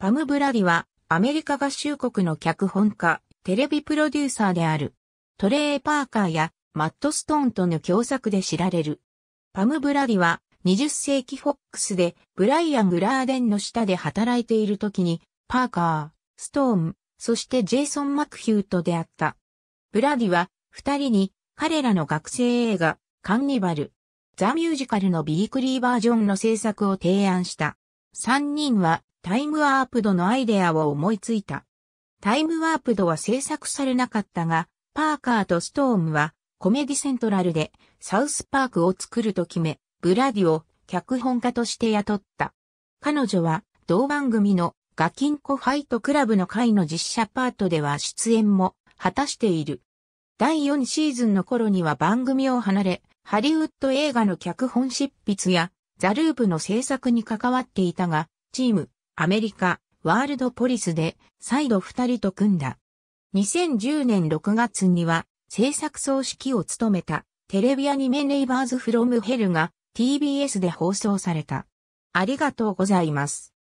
パム・ブラディは、アメリカ合衆国の脚本家、テレビプロデューサーである。トレー・パーカーやマット・ストーンとの共作で知られる。パム・ブラディは、20世紀フォックスで、ブライアン・グラーデンの下で働いている時に、パーカー、ストーン、そしてジェイソン・マクヒューと出会った。ブラディは、二人に、彼らの学生映画、カンニバル、ザ・ミュージカルのビークリーバージョンの制作を提案した。三人はタイムワープドのアイデアを思いついた。タイムワープドは制作されなかったが、パーカーとストームはコメディセントラルでサウスパークを作ると決め、ブラディを脚本家として雇った。彼女は同番組のガキンコファイトクラブの会の実写パートでは出演も果たしている。第4シーズンの頃には番組を離れ、ハリウッド映画の脚本執筆やザループの制作に関わっていたが、チーム、アメリカ、ワールドポリスで再度二人と組んだ。2010年6月には制作総指揮を務めたテレビアニメネイバーズフロムヘルが TBS で放送された。ありがとうございます。